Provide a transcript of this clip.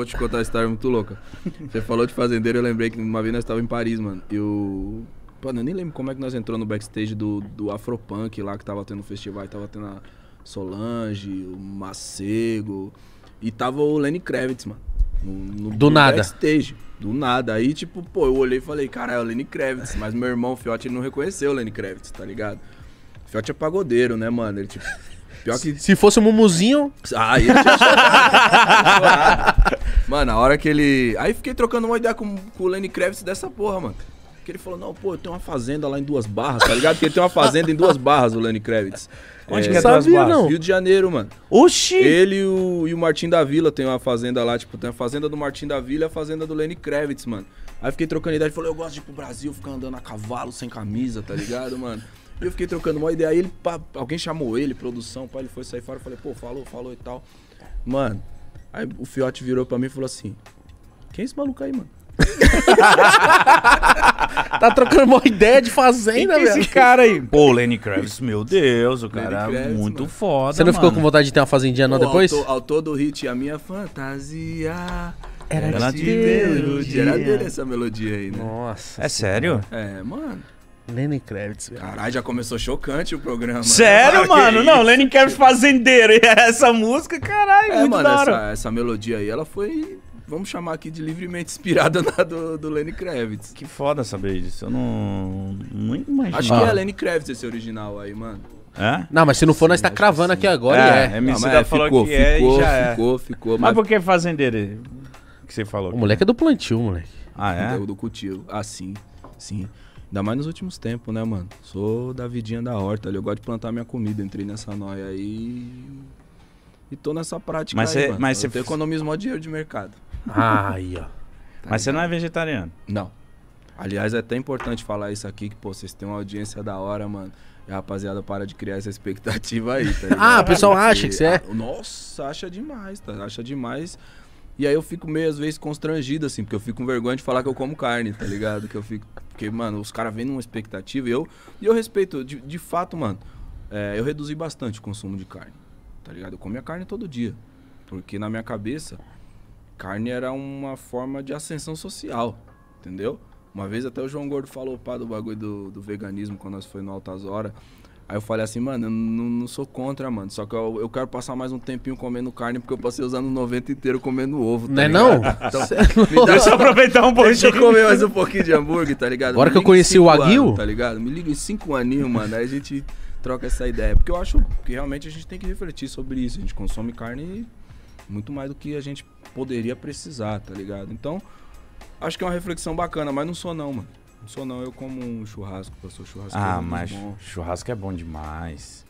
vou te contar uma história muito louca. Você falou de fazendeiro, eu lembrei que uma vez nós estávamos em Paris, mano. E o. Pô, eu nem lembro como é que nós entramos no backstage do, do Afropunk lá, que tava tendo um festival, tava tendo a Solange, o Macego. E tava o Lenny Kravitz, mano. No, no, do nada. Backstage. Do nada. Aí, tipo, pô, eu olhei e falei, cara, é o Lenny Kravitz. Mas meu irmão, o Fiote, ele não reconheceu o Lenny Kravitz, tá ligado? O Fiote é pagodeiro, né, mano? Ele, tipo. Pior que... Se fosse o um Mumuzinho. Ah, ia te achar. Mano, a hora que ele. Aí fiquei trocando uma ideia com, com o Lenny Kravitz dessa porra, mano. Que ele falou, não, pô, eu tenho uma fazenda lá em duas barras, tá ligado? Porque ele tem uma fazenda em duas barras, o Lenny Kravitz. Onde é, que é, é duas barras? Não. Rio de Janeiro, mano. Oxi! Ele e o, e o Martim da Vila tem uma fazenda lá, tipo, tem a fazenda do Martim da Vila e a fazenda do Lenny Kravitz, mano. Aí fiquei trocando ideia, ele falou, eu gosto de ir pro Brasil, ficar andando a cavalo, sem camisa, tá ligado, mano? E eu fiquei trocando uma ideia, aí ele, pá, alguém chamou ele, produção, pá, ele foi sair fora, eu falei, pô, falou, falou e tal. Mano, Aí o Fiote virou pra mim e falou assim: Quem é esse maluco aí, mano? tá trocando uma ideia de fazenda, é velho. Esse cara aí. Pô, Lenny Kravitz, meu Deus, o cara é muito mano. foda. Você não mano. ficou com vontade de ter uma fazendinha não depois? Ao, to, todo o hit, a minha fantasia. Era, era de melodia. Era dele essa melodia aí, né? Nossa. É sério? É, mano. Lenny Kravitz. Caralho, já começou chocante o programa. Né? Sério, mano? Não, Lenny Kravitz fazendeiro. E essa música, caralho, é, muito mano, da hora. Essa, essa melodia aí, ela foi vamos chamar aqui de livremente inspirada na do, do Lenny Kravitz. Que foda saber disso. Eu não. Não imagino. Acho que é ah. Lenny Kravitz esse original aí, mano. É? Não, mas se não for, nós tá cravando aqui agora é, e é. MC não, é, falou ficou, que é ficou, e já é. ficou, é. ficou. Mas, mas por que fazendeiro que você falou? O moleque é do plantio, moleque. Ah, é? Do cultivo. Ah, sim. Sim. Ainda mais nos últimos tempos, né, mano? Sou da vidinha da horta ali, eu gosto de plantar minha comida. Entrei nessa noia aí e tô nessa prática mas você, Mas você... economizo dinheiro de mercado. Ah, aí, ó. Tá mas você não é vegetariano? Não. Aliás, é até importante falar isso aqui, que, pô, vocês têm uma audiência da hora, mano. E a rapaziada para de criar essa expectativa aí, tá Ah, o pessoal acha que você é? Nossa, acha demais, tá? Acha demais. E aí eu fico meio, às vezes, constrangido, assim, porque eu fico com vergonha de falar que eu como carne, tá ligado? Que eu fico. Porque, mano, os caras vêm numa expectativa e eu. E eu respeito, de, de fato, mano, é, eu reduzi bastante o consumo de carne, tá ligado? Eu comia carne todo dia. Porque na minha cabeça, carne era uma forma de ascensão social, entendeu? Uma vez até o João Gordo falou, pá, do bagulho do, do veganismo quando nós foi no Altas Horas. Aí eu falei assim, mano, eu não, não sou contra, mano. Só que eu, eu, quero passar mais um tempinho comendo carne, porque eu passei os anos 90 inteiro comendo ovo, tá Não é não? Então, é Deixa eu aproveitar um pouquinho. Deixa eu comer mais um pouquinho de hambúrguer, tá ligado? Agora que eu conheci o Aguil... Anos, tá ligado? Me liga em cinco aninhos, mano. Aí a gente troca essa ideia. Porque eu acho que realmente a gente tem que refletir sobre isso. A gente consome carne muito mais do que a gente poderia precisar, tá ligado? Então, acho que é uma reflexão bacana, mas não sou não, mano. Não sou não, eu como um churrasco, eu sou churrasco. Ah, mas bom. churrasco é bom demais.